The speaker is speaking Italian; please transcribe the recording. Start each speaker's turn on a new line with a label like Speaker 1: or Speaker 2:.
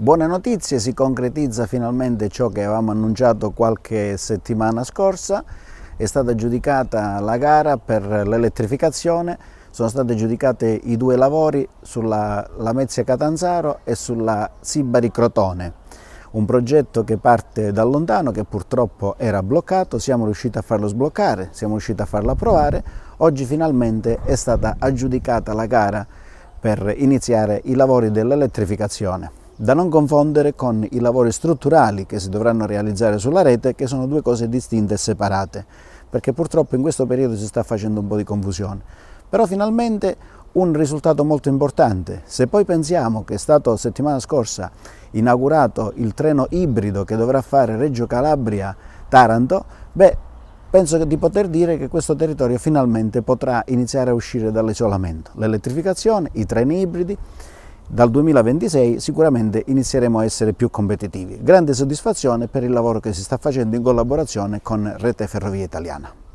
Speaker 1: Buone notizie, si concretizza finalmente ciò che avevamo annunciato qualche settimana scorsa, è stata giudicata la gara per l'elettrificazione, sono stati giudicati i due lavori sulla Lamezia Catanzaro e sulla Sibari Crotone, un progetto che parte da lontano, che purtroppo era bloccato, siamo riusciti a farlo sbloccare, siamo riusciti a farlo approvare, oggi finalmente è stata aggiudicata la gara per iniziare i lavori dell'elettrificazione da non confondere con i lavori strutturali che si dovranno realizzare sulla rete, che sono due cose distinte e separate, perché purtroppo in questo periodo si sta facendo un po' di confusione. Però finalmente un risultato molto importante. Se poi pensiamo che è stato settimana scorsa inaugurato il treno ibrido che dovrà fare Reggio Calabria-Taranto, beh, penso di poter dire che questo territorio finalmente potrà iniziare a uscire dall'isolamento. L'elettrificazione, i treni ibridi, dal 2026 sicuramente inizieremo a essere più competitivi. Grande soddisfazione per il lavoro che si sta facendo in collaborazione con Rete Ferrovie Italiana.